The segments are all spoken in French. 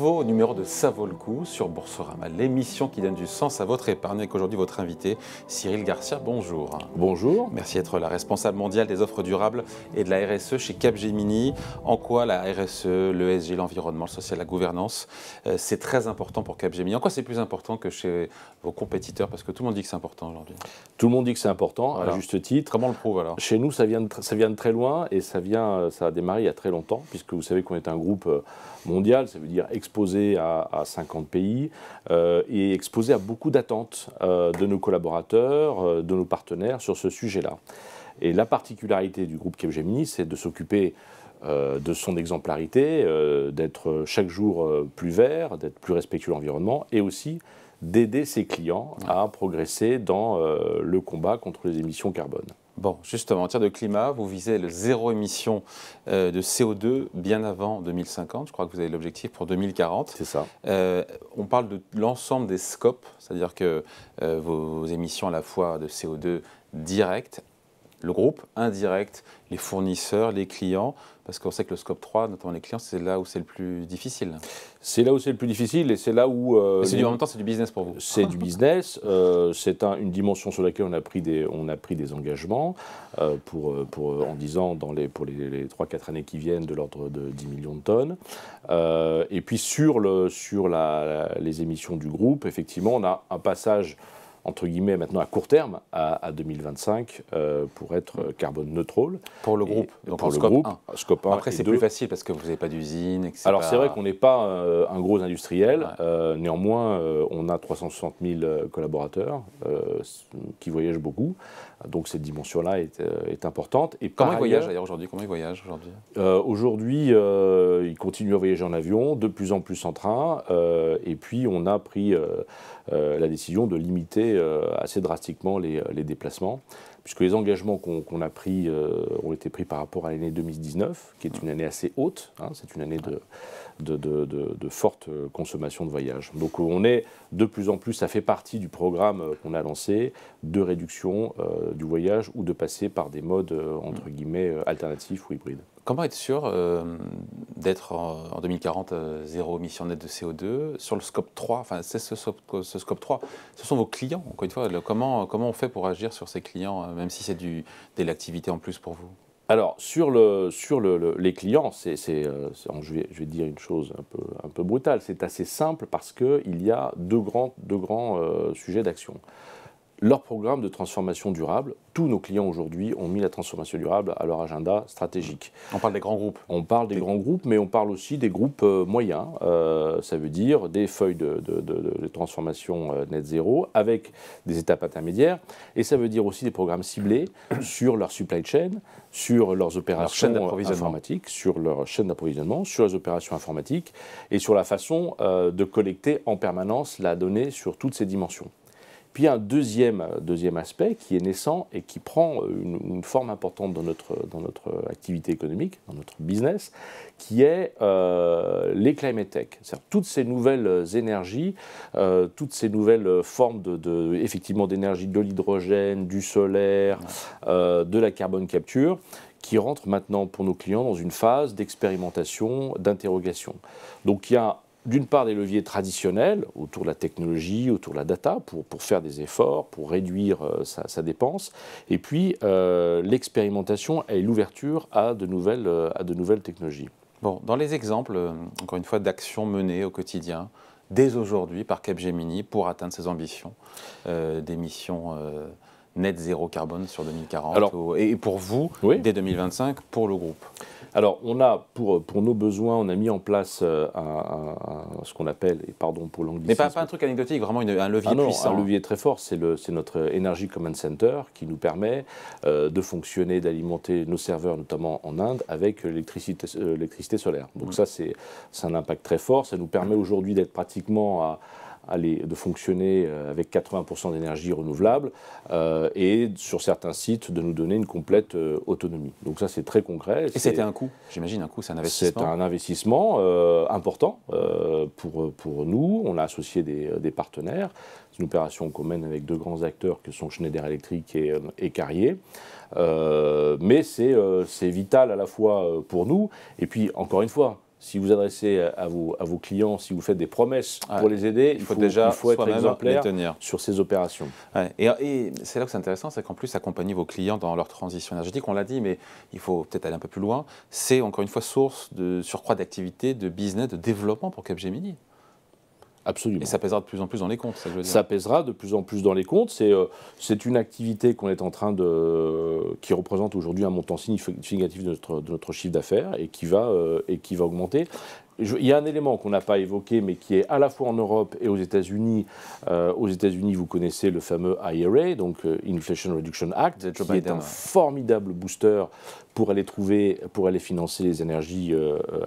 nouveau numéro de Ça vaut le coup sur Boursorama, l'émission qui donne du sens à votre épargne Et qu'aujourd'hui, votre invité Cyril Garcia. Bonjour. Bonjour. Merci d'être la responsable mondiale des offres durables et de la RSE chez Capgemini. En quoi la RSE, l'ESG, l'environnement, le social, la gouvernance, euh, c'est très important pour Capgemini En quoi c'est plus important que chez vos compétiteurs Parce que tout le monde dit que c'est important aujourd'hui. Tout le monde dit que c'est important, à juste titre. Comment le prouve alors Chez nous, ça vient, de, ça vient de très loin et ça, vient, euh, ça a démarré il y a très longtemps, puisque vous savez qu'on est un groupe euh, mondial, ça veut dire exposé à, 50 pays euh, et exposé à beaucoup d'attentes euh, de nos collaborateurs, euh, de nos partenaires sur ce sujet-là. Et la particularité du groupe Capgemini, c'est de s'occuper de son exemplarité, d'être chaque jour plus vert, d'être plus respectueux de l'environnement et aussi d'aider ses clients à progresser dans le combat contre les émissions carbone. Bon, justement, en matière de climat, vous visez le zéro émission euh, de CO2 bien avant 2050. Je crois que vous avez l'objectif pour 2040. C'est ça. Euh, on parle de l'ensemble des scopes, c'est-à-dire que euh, vos, vos émissions à la fois de CO2 direct, le groupe, indirect, les fournisseurs, les clients, parce qu'on sait que le scope 3, notamment les clients, c'est là où c'est le plus difficile. C'est là où c'est le plus difficile et c'est là où. Euh, c'est du, en même temps, c'est du business pour vous. C'est du business. Euh, c'est une dimension sur laquelle on a pris des, engagements euh, pour, en disant dans les, pour les, 3-4 années qui viennent de l'ordre de 10 millions de tonnes. et puis sur, le, sur les émissions du groupe, effectivement, on a un passage entre guillemets, maintenant à court terme, à, 2025, euh, pour être carbone neutre. Pour le groupe, pour le scope groupe, 1. Après, c'est plus facile parce que vous n'avez pas d'usine, Alors, c'est vrai qu'on n'est pas euh, un gros industriel. Euh, néanmoins, on a 360 000 collaborateurs qui voyagent beaucoup. Donc, cette dimension-là est, importante. Et Comment ils voyagent d'ailleurs aujourd'hui Comment ils voyagent aujourd'hui Aujourd'hui, ils continuent à voyager en avion, de plus en plus en train. et puis, on a pris la décision de limiter euh, assez drastiquement euh, les, déplacements, puisque les engagements qu'on a pris euh, ont été pris par rapport à l'année 2019, qui est une année assez haute. Hein. C'est une année de, de, forte consommation de voyage. Donc on est de plus en plus, ça fait partie du programme qu'on a lancé, de réduction du voyage ou de passer par des modes, entre guillemets, alternatifs ou hybrides. Comment être sûr euh, d'être en, 2040 euh, zéro émission nette de CO2 sur le scope 3 Enfin, c'est ce, scope 3. Ce sont vos clients, encore une fois. comment, on fait pour agir sur ces clients, euh, même si c'est de l'activité en plus pour vous alors, sur, le, sur les clients, c'est, je, vais, dire une chose un peu, brutale, c'est assez simple parce qu'il y a deux grands, deux grands sujets d'action leur programme de transformation durable. Tous nos clients aujourd'hui ont mis la transformation durable à leur agenda stratégique. On parle des grands groupes. On parle des, grands groupes, mais on parle aussi des groupes euh, moyens. Euh, ça veut dire des feuilles de, transformation euh, net zéro avec des étapes intermédiaires. Et ça veut dire aussi des programmes ciblés sur leur supply chain, sur leurs opérations informatiques, sur leur chaîne d'approvisionnement, sur les opérations informatiques et sur la façon de collecter en permanence la donnée sur toutes ces dimensions. Puis un deuxième, euh, deuxième aspect qui est naissant et qui prend euh, une, forme importante dans notre, dans notre activité économique, dans notre business, qui est euh, les climate tech. C'est-à-dire toutes ces nouvelles énergies, toutes ces nouvelles formes de, effectivement d'énergie, de l'hydrogène, du solaire, de la carbone capture, qui rentrent maintenant pour nos clients dans une phase d'expérimentation, d'interrogation. Donc il y a d'une part des leviers traditionnels autour de la technologie, autour de la data, pour, pour faire des efforts, pour réduire euh, sa, dépense, et puis euh, l'expérimentation et l'ouverture à, de nouvelles, euh, à de nouvelles technologies. Bon, dans les exemples, encore une fois, d'actions menées au quotidien, dès aujourd'hui par Capgemini, pour atteindre ses ambitions euh, des net zéro carbone sur 2040, et pour vous, dès 2025, pour le groupe alors, on a, pour, pour nos besoins, on a mis en place euh, ce qu'on appelle, et pardon pour l'anglicisme. Mais pas, un truc anecdotique, vraiment un levier ah non, Un levier très fort, c'est notre Energy Common Center qui nous permet euh, de fonctionner, d'alimenter nos serveurs, notamment en Inde, avec l'électricité euh, solaire. Donc, mmh. ça, c'est un impact très fort. Ça nous permet aujourd'hui d'être pratiquement à de fonctionner euh, avec 80% d'énergie renouvelable euh, et sur certains sites de nous donner une complète euh, autonomie. Donc ça c'est très concret. Et c'était un coût, j'imagine un coût, c'est un investissement. C'est un investissement important pour, pour nous. On a associé des, des partenaires. C'est une opération qu'on mène avec deux grands acteurs que sont Schneider Electric et, et Carrier. mais c'est vital à la fois pour nous et puis encore une fois, si vous adressez à vos, à vos clients, si vous faites des promesses pour les aider, il faut, déjà être exemplaire sur ces opérations. Et, c'est là que c'est intéressant, c'est qu'en plus, accompagner vos clients dans leur transition énergétique, on l'a dit, mais il faut peut-être aller un peu plus loin, c'est encore une fois source de surcroît d'activité, de business, de développement pour Capgemini. Absolument. Et ça pèsera de plus en plus dans les comptes, ça je dire. Ça pèsera de plus en plus dans les comptes. C'est euh, c'est une activité qu'on est en train de. qui représente aujourd'hui un montant significatif de notre, de notre chiffre d'affaires et, qui va euh, et qui va augmenter. Il y a un élément qu'on n'a pas évoqué, mais qui est à la fois en Europe et aux États-Unis. Euh, aux États-Unis, vous connaissez le fameux IRA, donc Inflation Reduction Act, qui est un hein. formidable booster pour aller trouver, pour aller financer les énergies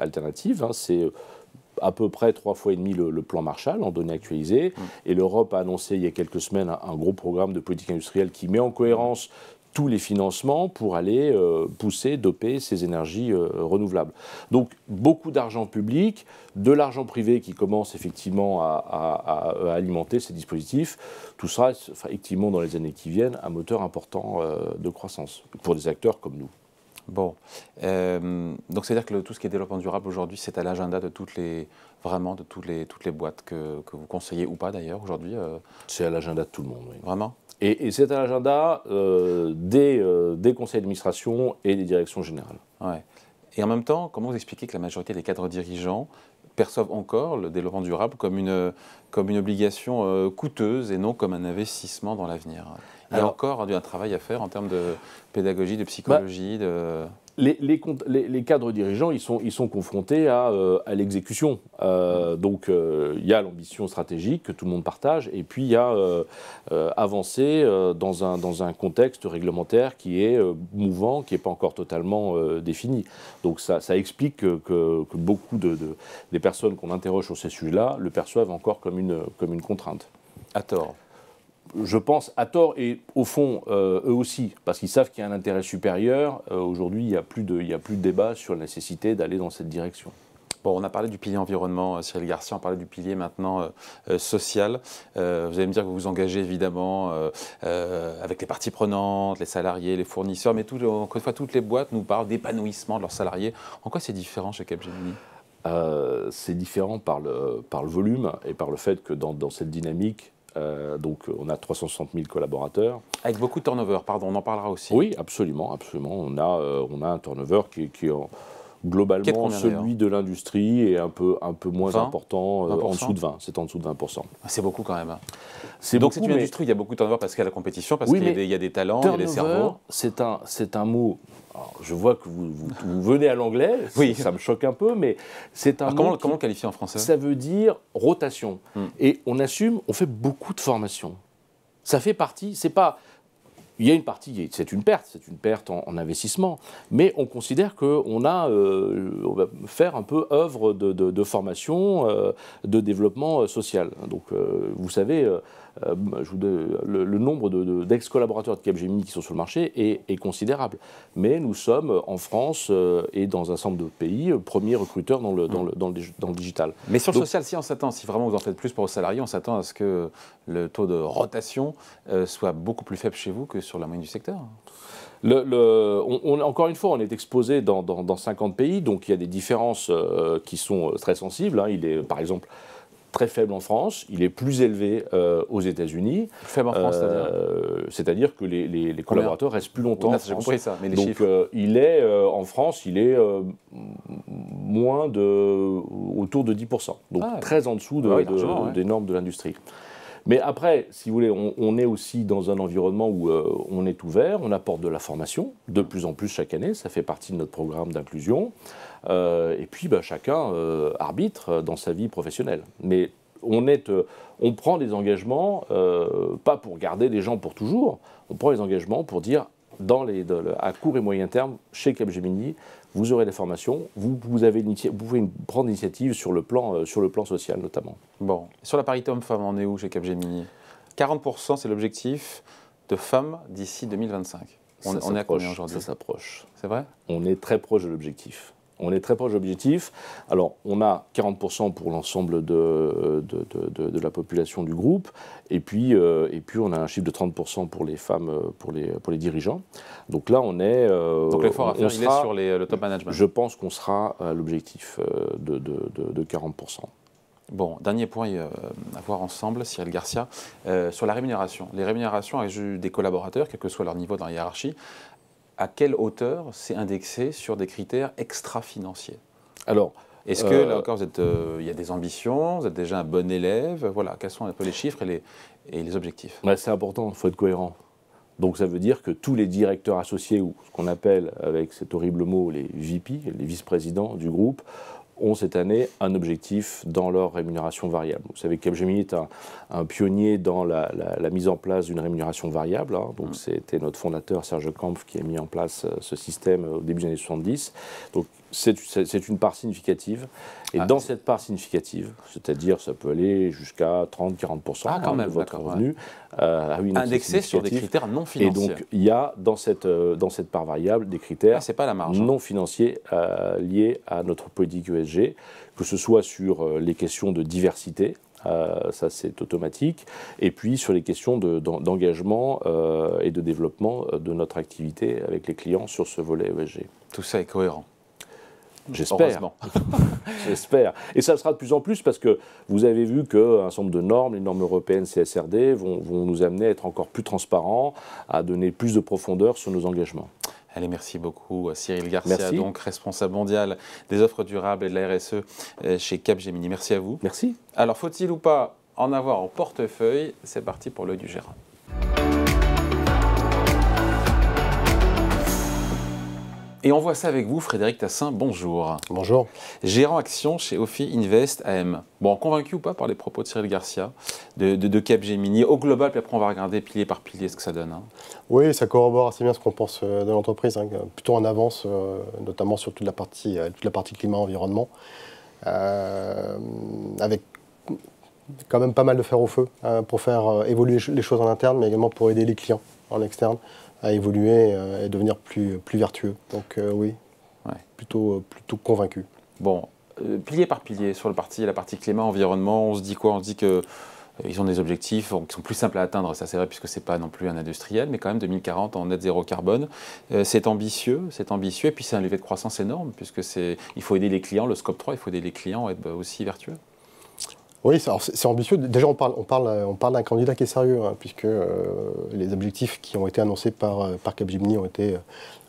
alternatives. Hein. C'est à peu près trois fois et demi le, plan Marshall en données actualisées. Mm. Et l'Europe a annoncé il y a quelques semaines un, gros programme de politique industrielle qui met en cohérence tous les financements pour aller euh, pousser, doper ces énergies euh, renouvelables. Donc beaucoup d'argent public, de l'argent privé qui commence effectivement à, euh, alimenter ces dispositifs. Tout sera effectivement, dans les années qui viennent, un moteur important de croissance pour des acteurs comme nous. Bon, euh, donc c'est-à-dire que tout ce qui est développement durable aujourd'hui, c'est à l'agenda de toutes les, vraiment de toutes les, boîtes que, vous conseillez ou pas d'ailleurs aujourd'hui euh. C'est à l'agenda de tout le monde, Vraiment Et, c'est à l'agenda euh, des, conseils d'administration et des directions générales. Ouais. Et en même temps, comment vous expliquez que la majorité des cadres dirigeants perçoivent encore le développement durable comme une, comme une obligation euh, coûteuse et non comme un investissement dans l'avenir. Il y a encore un, travail à faire en termes de pédagogie, de psychologie. Bah, de les, cadres dirigeants, ils sont, confrontés à, euh, l'exécution. Euh, donc, euh, il y a l'ambition stratégique que tout le monde partage, et puis il y a avancer dans, un, contexte réglementaire qui est mouvant, qui n'est pas encore totalement défini. Donc, ça, explique que, beaucoup des personnes qu'on interroge sur ces sujets-là le perçoivent encore comme une, comme une contrainte. À tort je pense, à tort et au fond, euh, eux aussi, parce qu'ils savent qu'il y a un intérêt supérieur. Euh, aujourd'hui, il n'y a, plus de, a plus de débat sur la nécessité d'aller dans cette direction. Bon, on a parlé du pilier environnement, euh, Cyril Garcia, on parlait du pilier maintenant social. vous allez me dire que vous vous engagez évidemment avec les parties prenantes, les salariés, les fournisseurs, mais encore une fois, toutes les boîtes nous parlent d'épanouissement de leurs salariés. En quoi c'est différent chez Capgemini C'est différent par le, par le volume et par le fait que dans, dans cette dynamique, euh, donc on a 360 000 collaborateurs. Avec beaucoup de turnover, pardon, on en parlera aussi. Oui, absolument, absolument. On a, euh, on a un turnover qui, qui globalement celui de l'industrie est un peu, un peu moins important, euh, en dessous de 20, c'est en dessous de 20%. Ah, c'est beaucoup quand même. Hein. Donc c'est une industrie, il y a beaucoup de turnover parce qu'il y a la compétition, parce qu'il y, a des talents, il y a des cerveaux. C'est un, mot, je vois que vous, venez à l'anglais, oui. ça me choque un peu, mais c'est un mot Comment, comment le qualifier en français Ça veut dire rotation. Hmm. Et on assume, on fait beaucoup de formation. Ça fait partie, c'est pas il y a une partie, c'est une perte, c'est une perte en, investissement, mais on considère qu'on a, euh, on va faire un peu œuvre de, formation, euh, de développement euh, social. Donc, vous savez, je le, nombre d'ex-collaborateurs de, Capgemini qui sont sur le marché est, considérable. Mais nous sommes en France et dans un nombre de pays premiers recruteurs dans le, dans le, dans le, digital. Mais sur le social, si on s'attend, si vraiment vous en faites plus pour vos salariés, on s'attend à ce que le taux de rotation soit beaucoup plus faible chez vous que sur sur la moyenne du secteur. on, encore une fois, on est exposé dans, 50 pays, donc il y a des différences euh, qui sont euh, très sensibles. Hein. Il est, par exemple, très faible en France, il est plus élevé euh, aux États-Unis. Faible en France, c'est-à-dire que les, collaborateurs restent plus longtemps. Ah, j'ai compris ça, mais Donc, il est en France, il est moins de autour de 10 donc ah très en dessous ah des normes de l'industrie. Mais après, si vous voulez, on, est aussi dans un environnement où euh, on est ouvert, on apporte de la formation, de plus en plus chaque année, ça fait partie de notre programme d'inclusion. Euh, et puis, bah, chacun euh, arbitre dans sa vie professionnelle. Mais on, prend des engagements, pas pour garder les gens pour toujours, on prend des engagements pour dire, dans à court et moyen terme, chez Capgemini, vous aurez des formations, vous, vous, avez une, pouvez prendre l'initiative sur, le plan, euh, sur le plan social notamment. Bon, sur la parité homme-femme, on est où chez Capgemini 40% c'est l'objectif de femmes d'ici 2025. On, on est combien Ça s'approche. C'est vrai On est très proche de l'objectif. On est très proche de l'objectif. Alors, on a 40% pour l'ensemble de, de, la population du groupe, et puis, euh, et puis on a un chiffre de 30% pour les femmes, euh, pour les, pour les dirigeants. Donc là, on est. Euh, Donc l'effort est sur le top management. Je pense qu'on sera à l'objectif de, 40%. Bon, dernier point à voir ensemble, Cyril Garcia, sur la rémunération. Les rémunérations des collaborateurs, quel que soit leur niveau dans la hiérarchie, à quelle hauteur c'est indexé sur des critères extra-financiers Alors, est-ce que, là euh, encore, euh, il y a des ambitions, vous êtes déjà un bon élève Voilà, quels sont un peu les chiffres et les, objectifs C'est important, il faut être cohérent. Donc ça veut dire que tous les directeurs associés, ou ce qu'on appelle avec cet horrible mot les VP, les vice-présidents du groupe, ont cette année un objectif dans leur rémunération variable. Vous savez que Capgemini est un, pionnier dans la, mise en place d'une rémunération variable. Hein. Donc mmh. c'était notre fondateur Serge Kampf qui a mis en place euh, ce système euh, au début des années 70. Donc c'est une part significative. Et ah. dans cette part significative, c'est-à-dire ça peut aller jusqu'à 30-40% ah, hein, de votre revenu, euh, ah indexé sur des critères non financiers. Et donc il y a dans cette, euh, dans cette part variable des critères hein. non financiers liés à notre politique ESG que ce soit sur euh, les questions de diversité, euh, ça c'est automatique, et puis sur les questions d'engagement euh, et de développement de notre activité avec les clients sur ce volet ESG. Tout ça est cohérent. J'espère. J'espère. Et ça sera de plus en plus parce que vous avez vu qu'un certain nombre de normes, les normes européennes CSRD, vont nous amener à être encore plus transparents, à donner plus de profondeur sur nos engagements. Allez, merci beaucoup euh, Cyril Garcia, donc responsable mondial des offres durables et de la RSE euh, chez Capgemini. Merci à vous. Merci. Alors faut-il ou pas en avoir en portefeuille C'est parti pour l'œil du gérant. Et on voit ça avec vous, Frédéric Tassin, bonjour. Bonjour. Gérant action chez Ophi Invest AM. Bon, convaincu ou pas par les propos de Cyril Garcia, de, de, de Capgemini Au global, puis après on va regarder pilier par pilier ce que ça donne. Hein. Oui, ça corrobore assez bien ce qu'on pense euh, de l'entreprise, hein, plutôt en avance, euh, notamment sur toute la partie, euh, toute la partie climat-environnement, avec quand même pas mal de fer au feu hein, pour faire évoluer les choses en interne, mais également pour aider les clients en externe à évoluer euh, et devenir plus, plus vertueux. Donc euh, oui, plutôt, euh, plutôt convaincu. Bon, pilier par pilier sur le parti, la partie climat, environnement, on se dit quoi On se dit que ils ont des objectifs qui sont plus simples à atteindre, ça c'est vrai, puisque c'est pas non plus un industriel, mais quand même 2040 en net zéro carbone, c'est ambitieux, c'est ambitieux, et puis c'est un levier de croissance énorme, puisque c'est, il faut aider les clients, le scope 3, il faut aider les clients à être bah, aussi vertueux. Oui, c'est ambitieux. Déjà, on parle, on parle, on parle d'un candidat qui est sérieux, hein, puisque euh, les objectifs qui ont été annoncés par, euh, par Capgemini ont été euh,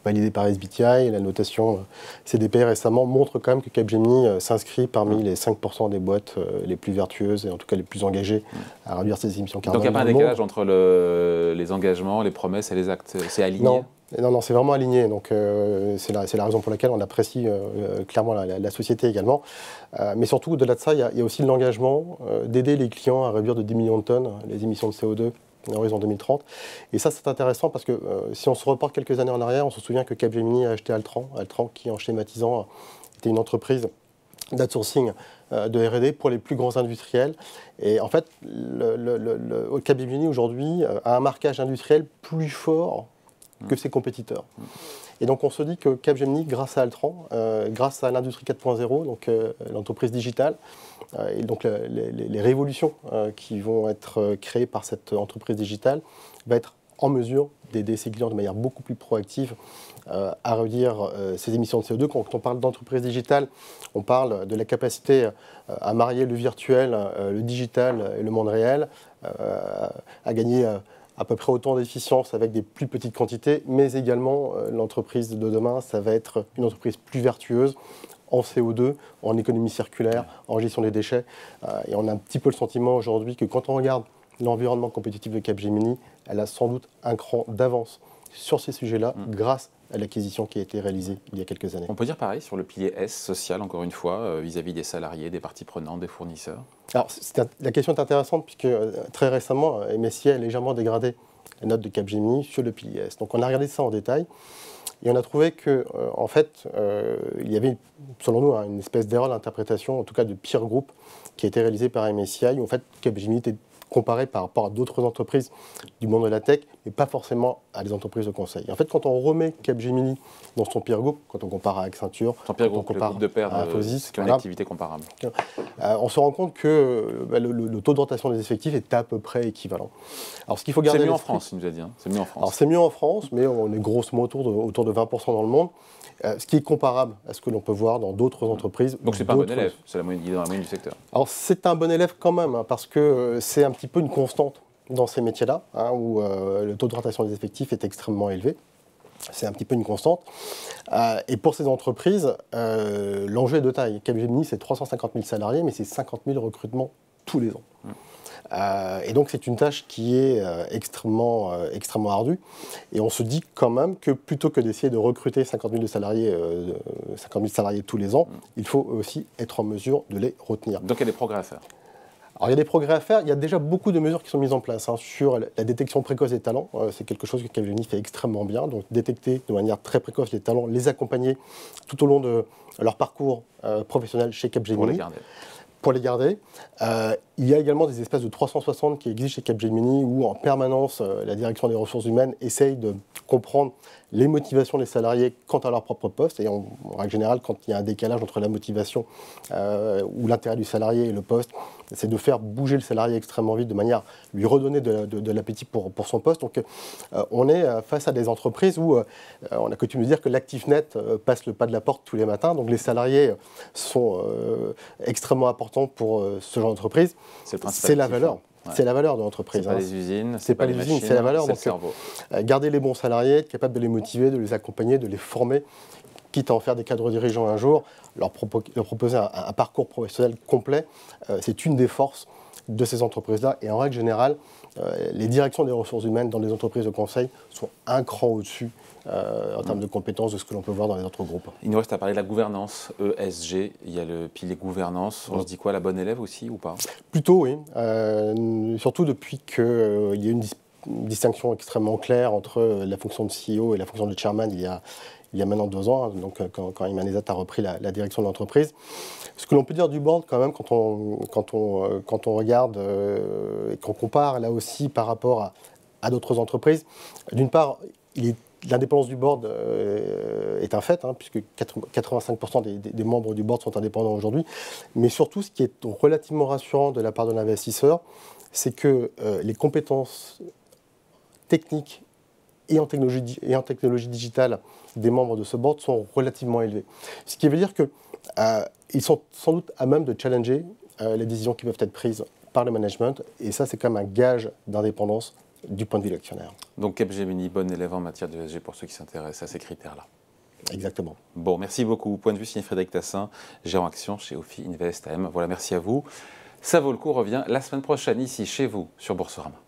validés par SBTI. La notation CDP récemment montre quand même que Capgemini s'inscrit parmi les 5% des boîtes les plus vertueuses et en tout cas les plus engagées à réduire ses émissions carbone. Donc il n'y a pas un décalage entre les engagements, les promesses et les actes. C'est aligné non, non, c'est vraiment aligné. Donc, euh, c'est la, raison pour laquelle on apprécie euh, euh, clairement la, société également. mais surtout, au-delà de ça, il y, a aussi l'engagement d'aider les clients à réduire de 10 millions de tonnes les émissions de CO2 à horizon 2030. Et ça, c'est intéressant parce que si on se reporte quelques années en arrière, on se souvient que Capgemini a acheté Altran, Altran qui, en schématisant, était une entreprise d'outsourcing de R&D pour les plus grands industriels. Et en fait, le, Capgemini aujourd'hui a un marquage industriel plus fort que ses compétiteurs. Et donc on se dit que Capgemini, grâce à Altran, euh, grâce à l'industrie 4.0, donc euh, l'entreprise digitale, euh, et donc les, révolutions qui vont être créées par cette entreprise digitale, va être en mesure d'aider ses clients de manière beaucoup plus proactive à réduire ses émissions de CO2. Quand on parle d'entreprise digitale, on parle de la capacité à marier le virtuel, le digital et le monde réel, à gagner à peu près autant d'efficience avec des plus petites quantités, mais également euh, l'entreprise de demain, ça va être une entreprise plus vertueuse en CO2, en économie circulaire, en gestion des déchets. Euh, et on a un petit peu le sentiment aujourd'hui que quand on regarde l'environnement compétitif de Capgemini, elle a sans doute un cran d'avance sur ces sujets-là mm. grâce à à l'acquisition qui a été réalisée il y a quelques années. On peut dire pareil sur le pilier S social, encore une fois, euh, vis-à-vis des salariés, des parties prenantes, des fournisseurs Alors, la question est intéressante puisque euh, très récemment, euh, MSI a légèrement dégradé la note de Capgemini sur le pilier S. Donc, on a regardé ça en détail. Et on a trouvé que, en fait, il y avait, selon nous, hein, une espèce d'erreur d'interprétation, en tout cas de pire groupe, qui a été réalisée par MSI Où, en fait, Capgemini était comparé par rapport à d'autres entreprises du monde de la tech, mais pas forcément à des entreprises de conseil. en fait, quand on remet Capgemini dans son peer group, quand on compare à Accenture, quand on compare le groupe de à Infosys, qui a une activité comparable, euh, on se rend compte que bah, le, taux de rotation des effectifs est à peu près équivalent. Alors, ce qu'il faut garder. C'est mieux en France, il nous a dit. Hein. C'est mieux en France. Alors, c'est mieux en France, mais on est grosso modo autour de 20% dans le monde. Euh, ce qui est comparable à ce que l'on peut voir dans d'autres mmh. entreprises. Donc c'est pas un bon élève, c'est la moyenne, dans la du secteur. Alors c'est un bon élève quand même, hein, parce que euh, c'est un petit peu une constante dans ces métiers-là, hein, où euh, le taux de rotation des effectifs est extrêmement élevé. C'est un petit peu une constante. et pour ces entreprises, l'enjeu est de taille. Capgemini, c'est 350 000 salariés, mais c'est 50 000 recrutements tous les ans. Mmh. Euh, et donc c'est une tâche qui est euh, extrêmement, euh, extrêmement ardue. Et on se dit quand même que plutôt que d'essayer de recruter 50 000 salariés, 50 salariés tous les ans, mm. il faut aussi être en mesure de les retenir. Donc il y a des progrès à faire. Alors il y a des progrès à faire, il y a déjà beaucoup de mesures qui sont mises en place hein, sur la détection précoce des talents, c'est quelque chose que Capgemini fait extrêmement bien, donc détecter de manière très précoce les talents, les accompagner tout au long de leur parcours professionnel chez Capgemini pour les garder. Euh, il y a également des espaces de 360 qui existent chez Capgemini où en permanence euh, la direction des ressources humaines essaye de comprendre les motivations des salariés quant à leur propre poste. Et en, règle générale, quand il y a un décalage entre la motivation euh, ou l'intérêt du salarié et le poste, c'est de faire bouger le salarié extrêmement vite de manière à lui redonner de, l'appétit pour, son poste. Donc euh, on est euh, face à des entreprises où euh, on a coutume de dire que l'actif net passe le pas de la porte tous les matins. Donc les salariés sont extrêmement importants pour ce genre d'entreprise. C'est la valeur. C'est la valeur de l'entreprise. C'est pas hein. les usines. C'est pas, les, usines, c'est la valeur. cerveau. garder les bons salariés, être capable de les motiver, de les accompagner, de les former quitte à en faire des cadres dirigeants un jour, leur, proposer un, parcours professionnel complet, euh, c'est une des forces de ces entreprises-là. Et en règle générale, euh, les directions des ressources humaines dans les entreprises de conseil sont un cran au-dessus euh, en termes de compétences de ce que l'on peut voir dans les autres groupes. Il nous reste à parler de la gouvernance ESG. Il y a le pilier gouvernance. On se dit quoi, la bonne élève aussi ou pas Plutôt, oui. surtout depuis qu'il y a une distinction extrêmement claire entre euh, la fonction de CEO et la fonction de chairman il y a, il y maintenant deux ans, hein. donc euh, quand, quand Imanezat a repris la, direction de l'entreprise. Ce que l'on peut dire du board quand même quand on, quand on, euh, quand on regarde et qu'on compare là aussi par rapport à, d'autres entreprises, d'une part, L'indépendance du board est un fait, hein, puisque 85% des, membres du board sont indépendants aujourd'hui. Mais surtout, ce qui est relativement rassurant de la part de l'investisseur, c'est que les compétences technique et en technologie, et en technologie digitale des membres de ce board sont relativement élevés. Ce qui veut dire qu'ils euh, sont sans doute à même de challenger euh, les décisions qui peuvent être prises par le management. Et ça, c'est comme un gage d'indépendance du point de vue de l'actionnaire. Donc Capgemini, bon élève en matière de ESG pour ceux qui s'intéressent à ces critères-là. Exactement. Bon, merci beaucoup. Point de vue signé Frédéric Tassin, gérant action chez Ophi Invest AM. Voilà, merci à vous. Ça vaut le coup revient la semaine prochaine ici chez vous sur Boursorama.